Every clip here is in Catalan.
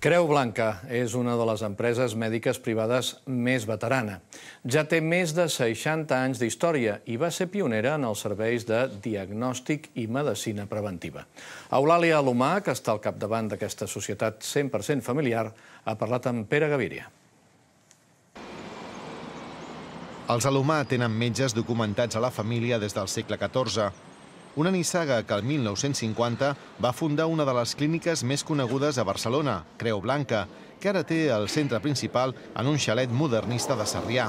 Creu Blanca és una de les empreses mèdiques privades més veterana. Ja té més de 60 anys d'història i va ser pionera en els serveis de diagnòstic i medicina preventiva. Eulàlia Alomà, que està al capdavant d'aquesta societat 100% familiar, ha parlat amb Pere Gaviria. Els Alomà tenen metges documentats a la família des del segle XIV, una nissaga que el 1950 va fundar una de les clíniques més conegudes a Barcelona, Creu Blanca, que ara té el centre principal en un xalet modernista de Sarrià.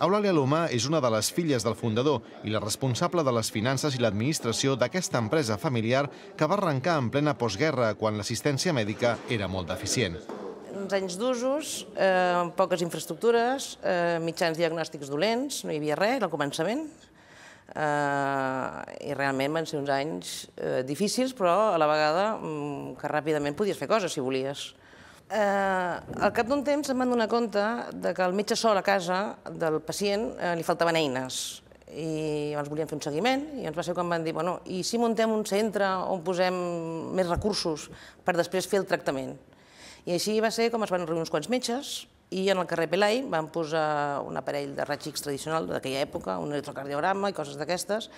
Eulàlia Lomà és una de les filles del fundador i la responsable de les finances i l'administració d'aquesta empresa familiar que va arrencar en plena postguerra quan l'assistència mèdica era molt deficient. Uns anys d'usos, eh, poques infraestructures, eh, mitjans diagnòstics dolents, no hi havia res al començament, eh, i realment van ser uns anys eh, difícils, però a la vegada mm, que ràpidament podies fer coses si volies. Eh, al cap d'un temps em van donar compte de que el metge sol a casa del pacient eh, li faltaven eines i llavors volíem fer un seguiment i ens va ser quan van dir, bueno, i si muntem un centre on posem més recursos per després fer el tractament? I així va ser com es van reunir uns quants metges, i en el carrer Pelai van posar un aparell de ràgics tradicional d'aquella època, un electrocardiograma i coses d'aquestes,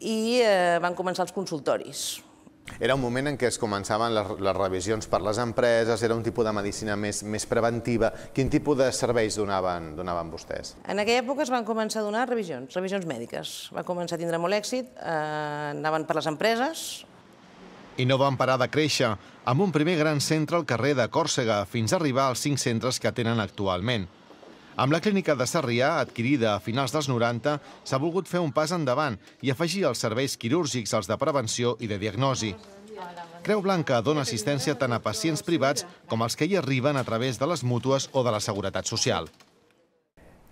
i eh, van començar els consultoris. Era un moment en què es començaven les, les revisions per les empreses, era un tipus de medicina més, més preventiva. Quin tipus de serveis donaven, donaven vostès? En aquella època es van començar a donar revisions, revisions mèdiques. Va començar a tindre molt èxit, eh, anaven per les empreses, i no van parar de créixer, amb un primer gran centre al carrer de Còrsega fins a arribar als cinc centres que tenen actualment. Amb la clínica de Sarrià, adquirida a finals dels 90, s'ha volgut fer un pas endavant i afegir els serveis quirúrgics als de prevenció i de diagnosi. Creu Blanca dona assistència tant a pacients privats com als que hi arriben a través de les mútues o de la Seguretat Social.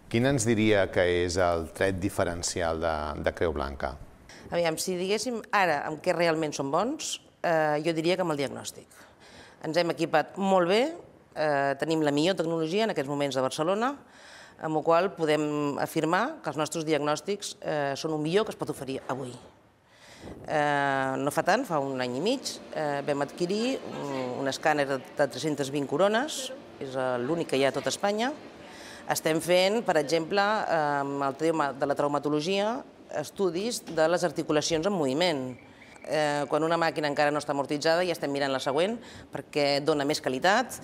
Quin ens diria que és el tret diferencial de, de Creu Blanca? Aviam, si diguéssim ara en què realment són bons, eh, jo diria que amb el diagnòstic. Ens hem equipat molt bé, eh, tenim la millor tecnologia en aquests moments a Barcelona, amb la qual podem afirmar que els nostres diagnòstics eh, són un millor que es pot oferir avui. Eh, no fa tant, fa un any i mig, eh, vam adquirir un, un escàner de 320 corones, és eh, l'únic que hi ha a tot Espanya. Estem fent, per exemple, eh, amb el tema de la traumatologia, estudis de les articulacions en moviment eh, quan una màquina encara no està amortitzada ja estem mirant la següent perquè dona més qualitat,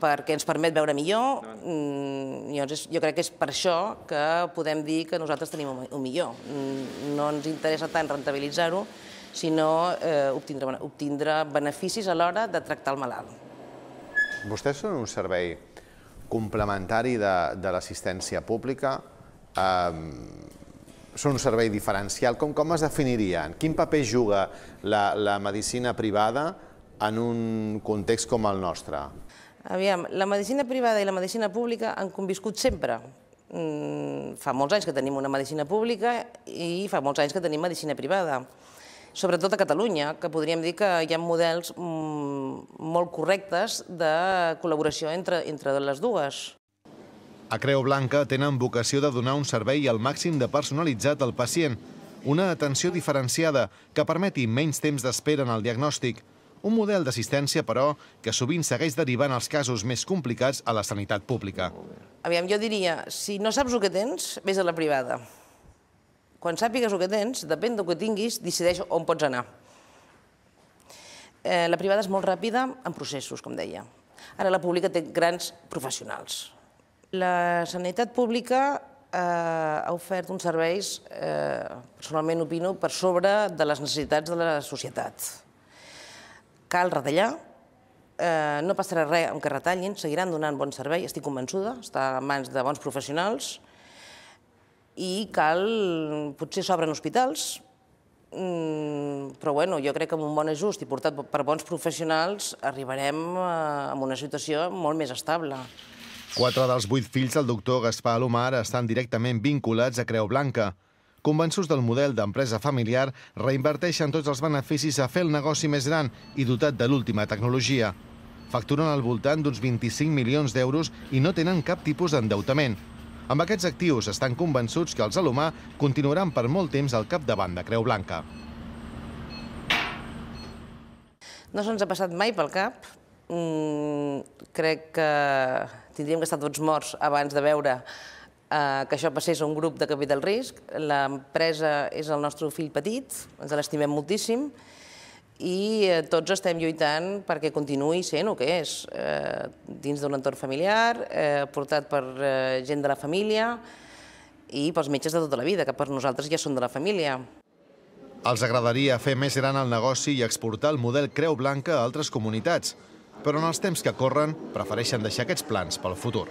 perquè ens permet veure millor. Mm, jo crec que és per això que podem dir que nosaltres tenim un millor. Mm, no ens interessa tant rentabilitzar-ho, sinó eh, obtindre, beneficis a l'hora de tractar el malalt. Vostès són un servei complementari de, de l'assistència pública són un servei diferencial. Com, com es definirien? Quin paper juga la, la medicina privada en un context com el nostre? Aviam, la medicina privada i la medicina pública han conviscut sempre. Mm, fa molts anys que tenim una medicina pública i fa molts anys que tenim medicina privada sobretot a Catalunya, que podríem dir que hi ha models mm, molt correctes de col·laboració entre, entre les dues. A Creu Blanca tenen vocació de donar un servei al màxim de personalitzat al pacient, una atenció diferenciada que permeti menys temps d'espera en el diagnòstic, un model d'assistència, però, que sovint segueix derivant els casos més complicats a la sanitat pública. Aviam, jo diria, si no saps el que tens, vés a la privada. Quan sàpigues el que tens, depèn del que tinguis, decideix on pots anar. Eh, la privada és molt ràpida en processos, com deia. Ara la pública té grans professionals la sanitat pública eh, ha ofert uns serveis, eh, personalment opino, per sobre de les necessitats de la societat. Cal retallar, eh, no passarà res amb que retallin, seguiran donant bon servei, estic convençuda, està en mans de bons professionals, i cal, potser s'obren hospitals, mm, però bueno, jo crec que amb un bon ajust i portat per bons professionals arribarem eh, a una situació molt més estable. Quatre dels vuit fills del doctor Gaspar Alomar estan directament vinculats a Creu Blanca. Convençuts del model d'empresa familiar, reinverteixen tots els beneficis a fer el negoci més gran i dotat de l'última tecnologia. Facturen al voltant d'uns 25 milions d'euros i no tenen cap tipus d'endeutament. Amb aquests actius estan convençuts que els Alomar continuaran per molt temps al capdavant de Creu Blanca. No se'ns ha passat mai pel cap mm, crec que tindríem que estar tots morts abans de veure eh, que això passés a un grup de capital risc. L'empresa és el nostre fill petit, ens l'estimem moltíssim, i eh, tots estem lluitant perquè continuï sent el que és, eh, dins d'un entorn familiar, eh, portat per eh, gent de la família i pels metges de tota la vida, que per nosaltres ja són de la família. Els agradaria fer més gran el negoci i exportar el model Creu Blanca a altres comunitats, però en els temps que corren prefereixen deixar aquests plans pel futur.